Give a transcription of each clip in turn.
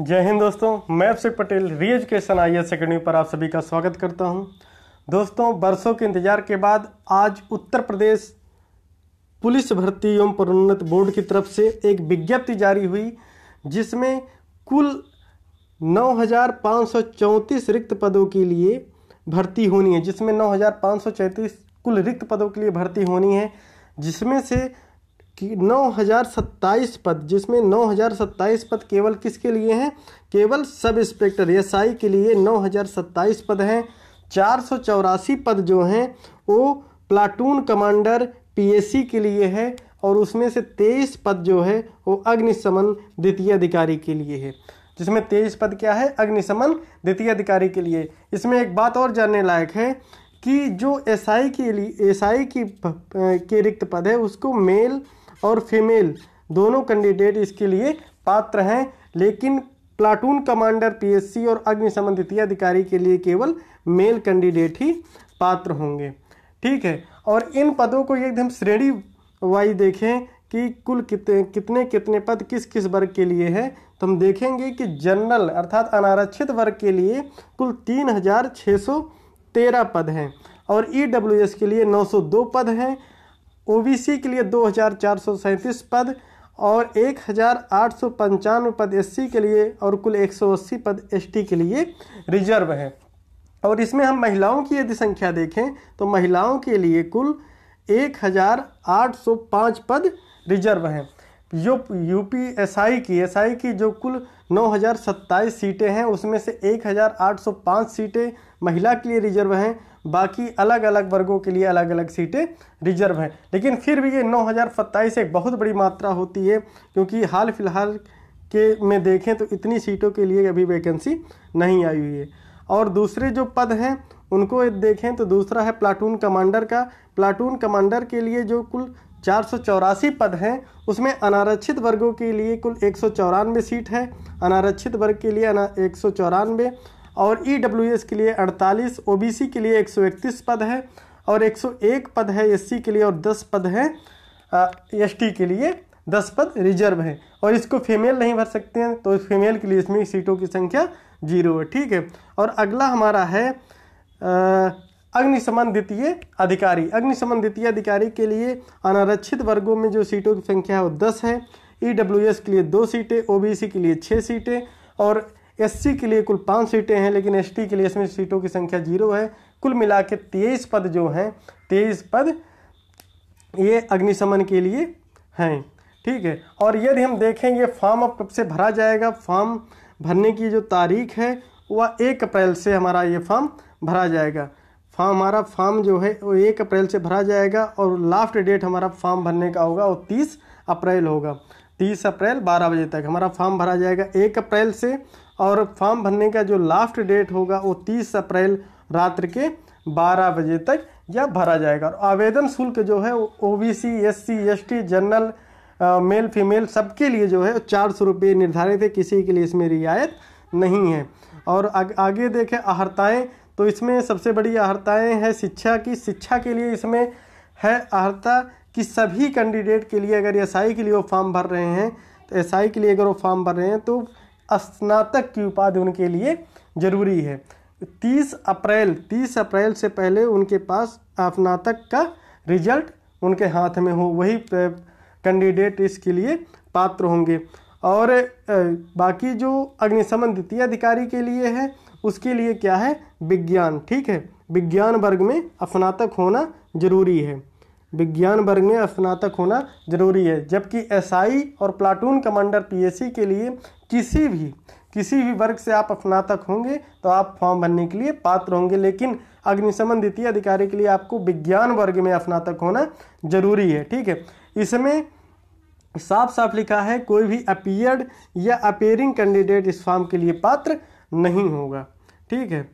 जय हिंद दोस्तों मैं अभिषेक पटेल री एजुकेशन आई एस अकेडमी पर आप सभी का स्वागत करता हूं दोस्तों बरसों के इंतजार के बाद आज उत्तर प्रदेश पुलिस भर्ती एवं प्रोन्नत बोर्ड की तरफ से एक विज्ञप्ति जारी हुई जिसमें कुल नौ रिक्त पदों के लिए भर्ती होनी है जिसमें नौ कुल रिक्त पदों के लिए भर्ती होनी है जिसमें से कि नौ हज़ार सत्ताईस पद जिसमें नौ हज़ार सत्ताईस पद केवल किसके लिए हैं केवल सब इंस्पेक्टर एस आई के लिए नौ हज़ार सत्ताईस पद हैं चार सौ चौरासी पद जो हैं वो प्लाटून कमांडर पीएसी के लिए है और उसमें से तेईस पद जो है वो अग्निशमन द्वितीय अधिकारी के लिए है जिसमें तेईस पद क्या है अग्निशमन द्वितीय अधिकारी के लिए इसमें एक बात और जानने लायक है कि जो एसआई के लिए एसआई की के रिक्त पद है उसको मेल और फीमेल दोनों कैंडिडेट इसके लिए पात्र हैं लेकिन प्लाटून कमांडर पीएससी और अग्निशमन द्वितीय अधिकारी के लिए केवल मेल कैंडिडेट ही पात्र होंगे ठीक है और इन पदों को एकदम श्रेणी वाइज देखें कि कुल कितने कितने कितने पद किस किस वर्ग के लिए है तो हम देखेंगे कि जनरल अर्थात अनारक्षित वर्ग के लिए कुल तीन हज़ार छः सौ तेरह पद हैं और ई e के लिए 902 पद हैं ओबीसी के लिए दो पद और एक हज़ार आठ सौ पंचानवे पद एस के लिए और कुल एक सौ अस्सी पद एस के लिए रिजर्व हैं और इसमें हम महिलाओं की यदि संख्या देखें तो महिलाओं के लिए कुल एक हज़ार आठ सौ पाँच पद रिजर्व हैं जो यू पी एस आई की एस आई की जो कुल नौ हज़ार सत्ताईस सीटें हैं उसमें से एक हज़ार आठ सौ पाँच सीटें महिला के लिए रिजर्व हैं बाकी अलग अलग वर्गों के लिए अलग अलग सीटें रिजर्व हैं लेकिन फिर भी ये नौ एक बहुत बड़ी मात्रा होती है क्योंकि हाल फिलहाल के में देखें तो इतनी सीटों के लिए अभी वैकेंसी नहीं आई हुई है और दूसरे जो पद हैं उनको देखें तो दूसरा है प्लाटून कमांडर का प्लाटून कमांडर के लिए जो कुल चार पद हैं उसमें अनारक्षित वर्गों के लिए कुल एक सीट है अनारक्षित वर्ग के लिए एक और ई e के लिए 48, ओ के लिए 131 पद है और 101 पद है एस के लिए और 10 पद है एस के लिए 10 पद रिजर्व है और इसको फीमेल नहीं भर सकते हैं तो फीमेल के लिए इसमें सीटों की संख्या जीरो है ठीक है और अगला हमारा है अग्निशमन द्वितीय अधिकारी अग्निशमन द्वितीय अधिकारी के लिए अनारक्षित वर्गों में जो सीटों की संख्या है वो दस है ई e के लिए दो सीटें ओ के लिए छः सीटें और एससी के लिए कुल पाँच सीटें हैं लेकिन एसटी के लिए इसमें सीटों की संख्या जीरो है कुल मिला के तेईस पद जो हैं तेईस पद ये अग्निशमन के लिए हैं ठीक है और यदि हम देखें ये फॉर्म अब कब से भरा जाएगा फॉर्म भरने की जो तारीख है वह एक अप्रैल से हमारा ये फॉर्म भरा जाएगा फॉर्म हमारा फॉर्म जो है वो एक अप्रैल से भरा जाएगा और लास्ट डेट हमारा फॉर्म भरने का होगा वो तीस अप्रैल होगा तीस अप्रैल बारह बजे तक हमारा फॉर्म भरा जाएगा एक अप्रैल से और फॉर्म भरने का जो लास्ट डेट होगा वो तीस अप्रैल रात्र के बारह बजे तक यह भरा जाएगा और आवेदन शुल्क जो है O B C S C S T general male female सबके लिए जो है चार सौ रुपये निर्धारित है किसी के लिए इसमें रियायत नहीं है और आग, आगे देखें आहर्ताएँ तो इसमें सबसे बड़ी आहर्ताएँ हैं शिक्षा की शिक्षा के लिए इसमें है आहर्ता कि सभी कैंडिडेट के लिए अगर एस के लिए वो फॉर्म भर रहे हैं तो एस के लिए अगर वो फॉर्म भर रहे हैं तो स्नातक की उपाधि उनके लिए जरूरी है 30 अप्रैल 30 अप्रैल से पहले उनके पास स्नातक का रिजल्ट उनके हाथ में हो वही कैंडिडेट इसके लिए पात्र होंगे और बाकी जो अग्निशमन द्वितीय अधिकारी के लिए है उसके लिए क्या है विज्ञान ठीक है विज्ञान वर्ग में स्नातक होना जरूरी है विज्ञान वर्ग में स्नातक होना जरूरी है जबकि एसआई और प्लाटून कमांडर पीएससी के लिए किसी भी किसी भी वर्ग से आप स्नातक होंगे तो आप फॉर्म भरने के लिए पात्र होंगे लेकिन अग्निशमन द्वितीय अधिकारी के लिए आपको विज्ञान वर्ग में स्नातक होना जरूरी है ठीक है इसमें साफ साफ लिखा है कोई भी अपियर्ड या अपेयरिंग कैंडिडेट इस फॉर्म के लिए पात्र नहीं होगा ठीक है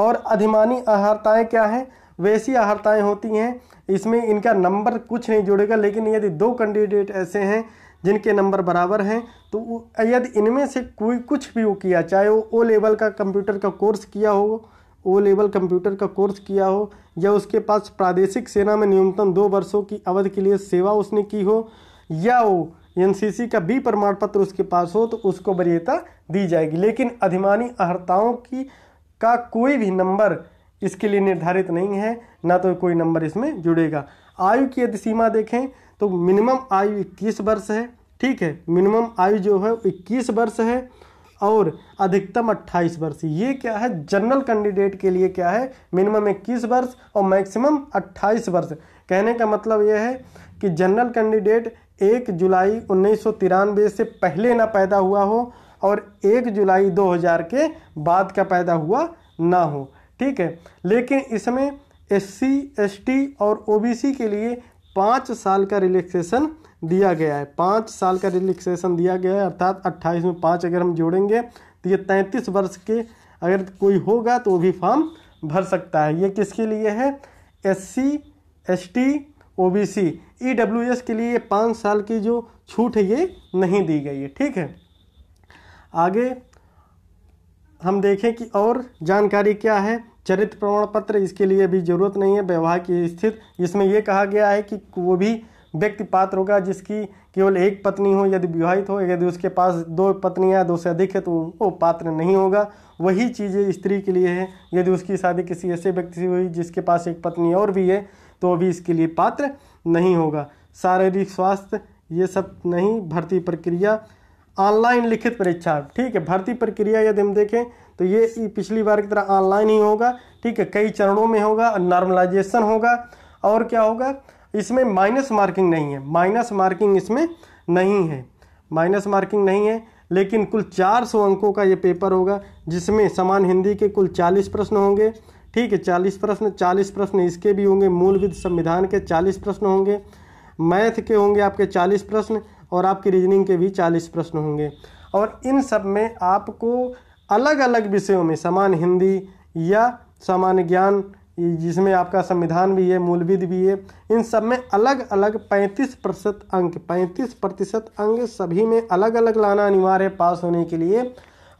और अधिमानी अर्हताएँ क्या है वैसी आहर्ताएँ होती हैं इसमें इनका नंबर कुछ नहीं जुड़ेगा लेकिन यदि दो कैंडिडेट ऐसे हैं जिनके नंबर बराबर हैं तो यदि इनमें से कोई कुछ भी वो किया चाहे वो ओ लेवल का कंप्यूटर का कोर्स किया हो ओ लेवल कंप्यूटर का कोर्स किया हो या उसके पास प्रादेशिक सेना में न्यूनतम दो वर्षों की अवधि के लिए सेवा उसने की हो या वो एनसीसी का बी प्रमाण पत्र उसके पास हो तो उसको वरीयता दी जाएगी लेकिन अधिमानी अहर्ताओं की का कोई भी नंबर इसके लिए निर्धारित नहीं है ना तो कोई नंबर इसमें जुड़ेगा आयु की यदि सीमा देखें तो मिनिमम आयु इक्कीस वर्ष है ठीक है मिनिमम आयु जो है इक्कीस वर्ष है और अधिकतम 28 वर्ष ये क्या है जनरल कैंडिडेट के लिए क्या है मिनिमम इक्कीस वर्ष और मैक्सिमम अट्ठाईस वर्ष कहने का मतलब यह है कि जनरल कैंडिडेट एक जुलाई उन्नीस से पहले ना पैदा हुआ हो और एक जुलाई 2000 के बाद का पैदा हुआ ना हो ठीक है लेकिन इसमें एस सी एस टी और ओ बी सी के लिए पाँच साल का रिलैक्सेशन दिया गया है पाँच साल का रिलैक्सेशन दिया गया है अर्थात अट्ठाईस में पाँच अगर हम जोड़ेंगे तो ये तैंतीस वर्ष के अगर कोई होगा तो वो भी फॉर्म भर सकता है ये किसके लिए है S C S T O B C E W S के लिए पाँच साल की जो छूट है ये नहीं दी गई है ठीक है आगे हम देखें कि और जानकारी क्या है चरित्र प्रमाण पत्र इसके लिए भी जरूरत नहीं है व्यवहार की स्थित इसमें यह कहा गया है कि वो भी व्यक्ति पात्र होगा जिसकी केवल एक पत्नी हो यदि विवाहित हो यदि उसके पास दो पत्नियां दो से अधिक है तो वो पात्र नहीं होगा वही चीज़ें स्त्री के लिए है यदि उसकी शादी किसी ऐसे व्यक्ति से हुई जिसके पास एक पत्नी और भी है तो भी इसके लिए पात्र नहीं होगा शारीरिक स्वास्थ्य ये सब नहीं भर्ती प्रक्रिया ऑनलाइन लिखित परीक्षा ठीक है भर्ती प्रक्रिया यदि हम देखें तो ये पिछली बार की तरह ऑनलाइन ही होगा ठीक है कई चरणों में होगा नॉर्मलाइजेशन होगा और क्या होगा इसमें माइनस मार्किंग नहीं है माइनस मार्किंग इसमें नहीं है माइनस मार्किंग नहीं है लेकिन कुल 400 अंकों का ये पेपर होगा जिसमें समान हिंदी के कुल 40 प्रश्न होंगे ठीक है 40 प्रश्न 40 प्रश्न इसके भी होंगे मूलविद संविधान के 40 प्रश्न होंगे मैथ के होंगे आपके 40 प्रश्न और आपकी रीजनिंग के भी चालीस प्रश्न होंगे और इन सब में आपको अलग अलग विषयों में समान हिंदी या समान ज्ञान जिसमें आपका संविधान भी है मूलविद भी है इन सब में अलग अलग 35 प्रतिशत अंक 35 प्रतिशत अंक सभी में अलग अलग लाना अनिवार्य है पास होने के लिए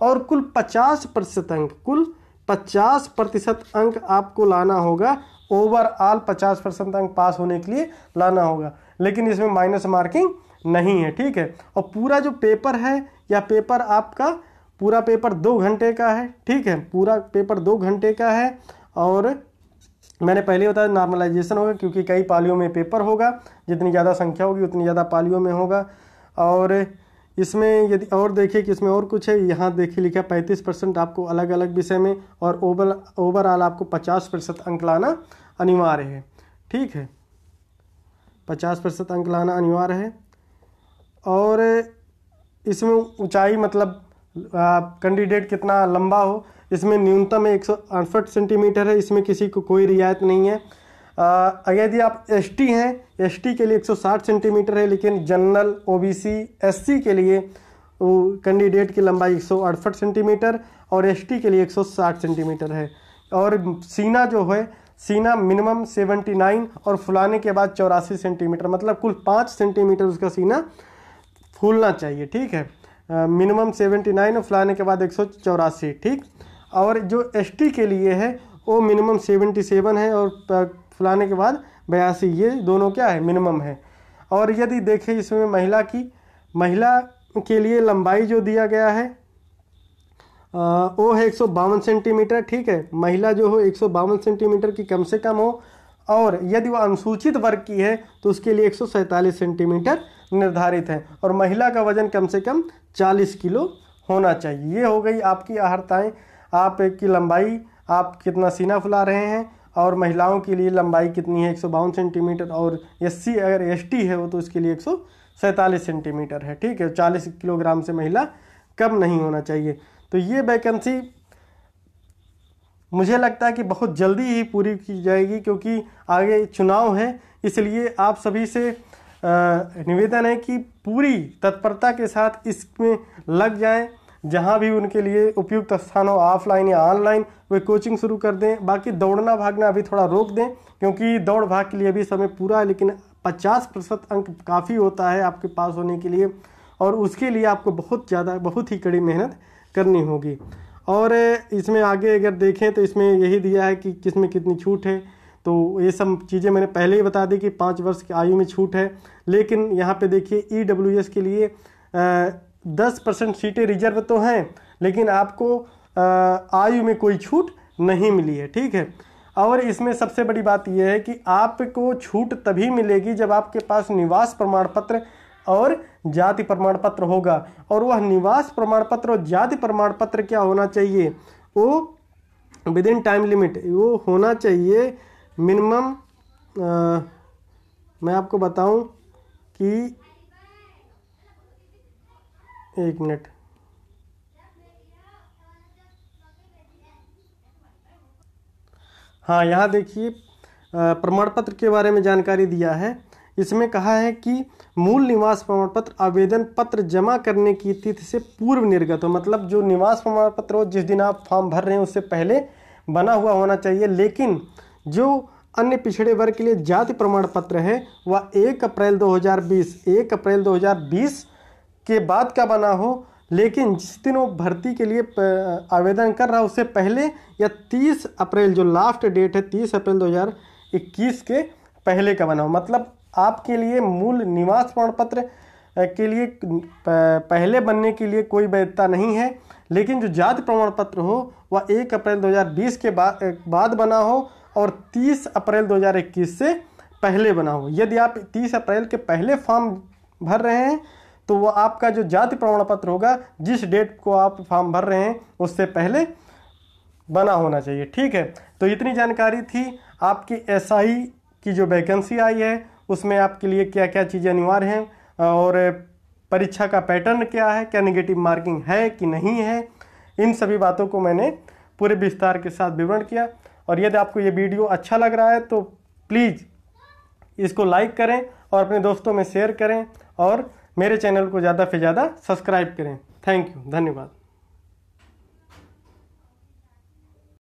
और कुल 50 प्रतिशत अंक कुल 50 प्रतिशत अंक आपको लाना होगा ओवरऑल 50 प्रतिशत अंक पास होने के लिए लाना होगा लेकिन इसमें माइनस मार्किंग नहीं है ठीक है और पूरा जो पेपर है या पेपर आपका पूरा पेपर दो घंटे का है ठीक है पूरा पेपर दो घंटे का है और मैंने पहले बताया नॉर्मलाइजेशन होगा क्योंकि कई पालियों में पेपर होगा जितनी ज़्यादा संख्या होगी उतनी ज़्यादा पालियों में होगा और इसमें यदि और देखिए कि इसमें और कुछ है यहाँ देखिए लिखा पैंतीस परसेंट आपको अलग अलग विषय में और ओवर ओवरऑल आपको पचास प्रतिशत अंक लाना अनिवार्य है ठीक है पचास प्रतिशत अंक लाना अनिवार्य है और इसमें ऊंचाई मतलब कैंडिडेट कितना लंबा हो इसमें न्यूनतम एक सेंटीमीटर है इसमें किसी को कोई रियायत नहीं है अगर यदि आप एस टी हैं एस टी के लिए 160 सेंटीमीटर है लेकिन general O B C S C के लिए कैंडिडेट की लंबाई एक सेंटीमीटर और एस टी के लिए 160 सेंटीमीटर है और सीना जो है सीना मिनिमम 79 और फुलाने के बाद चौरासी सेंटीमीटर मतलब कुल पाँच सेंटीमीटर उसका सीना फूलना चाहिए ठीक है मिनिमम सेवेंटी नाइन और फुलाने के बाद एक सौ चौरासी ठीक और जो एस के लिए है वो मिनिमम सेवेंटी सेवन है और फुलाने के बाद बयासी ये दोनों क्या है मिनिमम है और यदि देखें इसमें महिला की महिला के लिए लंबाई जो दिया गया है वो है एक सेंटीमीटर ठीक है महिला जो हो एक सेंटीमीटर की कम से कम हो और यदि वो अनुसूचित वर्ग की है तो उसके लिए एक सेंटीमीटर निर्धारित है और महिला का वजन कम से कम 40 किलो होना चाहिए ये हो गई आपकी आहरताएँ की लंबाई आप कितना सीना फुला रहे हैं और महिलाओं के लिए लंबाई कितनी है एक सेंटीमीटर और एस अगर एस है वो तो उसके लिए एक सेंटीमीटर है ठीक है चालीस किलोग्राम से महिला कम नहीं होना चाहिए तो ये वैकेंसी मुझे लगता है कि बहुत जल्दी ही पूरी की जाएगी क्योंकि आगे चुनाव है इसलिए आप सभी से निवेदन है कि पूरी तत्परता के साथ इसमें लग जाएं जहाँ भी उनके लिए उपयुक्त स्थान हो ऑफलाइन या ऑनलाइन वे कोचिंग शुरू कर दें बाकी दौड़ना भागना अभी थोड़ा रोक दें क्योंकि दौड़ भाग के लिए अभी समय पूरा है लेकिन पचास प्रतिशत अंक काफ़ी होता है आपके पास होने के लिए और उसके लिए आपको बहुत ज़्यादा बहुत ही कड़ी मेहनत करनी होगी और इसमें आगे अगर देखें तो इसमें यही दिया है कि किसमें कितनी छूट है तो ये सब चीज़ें मैंने पहले ही बता दी कि पाँच वर्ष की आयु में छूट है लेकिन यहाँ पे देखिए ई e के लिए दस परसेंट सीटें रिजर्व तो हैं लेकिन आपको आयु में कोई छूट नहीं मिली है ठीक है और इसमें सबसे बड़ी बात यह है कि आपको छूट तभी मिलेगी जब आपके पास निवास प्रमाण पत्र और जाति प्रमाण पत्र होगा और वह निवास प्रमाण पत्र और जाति प्रमाण पत्र क्या होना चाहिए वो विद इन टाइम लिमिट वो होना चाहिए मिनिमम मैं आपको बताऊं कि एक मिनट हाँ यहाँ देखिए प्रमाण पत्र के बारे में जानकारी दिया है इसमें कहा है कि मूल निवास प्रमाण पत्र आवेदन पत्र जमा करने की तिथि से पूर्व निर्गत हो मतलब जो निवास प्रमाण पत्र हो जिस दिन आप फॉर्म भर रहे हैं उससे पहले बना हुआ होना चाहिए लेकिन जो अन्य पिछड़े वर्ग के लिए जाति प्रमाण पत्र है वह एक अप्रैल 2020 एक अप्रैल 2020 के बाद का बना हो लेकिन जिस दिन वो भर्ती के लिए आवेदन कर रहा है उससे पहले या 30 अप्रैल जो लास्ट डेट है 30 अप्रैल 2021 के पहले का बना हो मतलब आपके लिए मूल निवास प्रमाण पत्र के लिए पहले बनने के लिए कोई वैधता नहीं है लेकिन जो जाति प्रमाण पत्र हो वह एक अप्रैल 2020 के बाद बना हो और 30 अप्रैल 2021 से पहले बना हो यदि आप 30 अप्रैल के पहले फॉर्म भर रहे हैं तो वो आपका जो जाति प्रमाण पत्र होगा जिस डेट को आप फॉर्म भर रहे हैं उससे पहले बना होना चाहिए ठीक है तो इतनी जानकारी थी आपकी एसआई की जो वैकेंसी आई है उसमें आपके लिए क्या क्या चीज़ें अनिवार्य हैं और परीक्षा का पैटर्न क्या है क्या निगेटिव मार्किंग है कि नहीं है इन सभी बातों को मैंने पूरे विस्तार के साथ विवरण किया और यदि आपको ये वीडियो अच्छा लग रहा है तो प्लीज़ इसको लाइक करें और अपने दोस्तों में शेयर करें और मेरे चैनल को ज़्यादा से ज़्यादा सब्सक्राइब करें थैंक यू धन्यवाद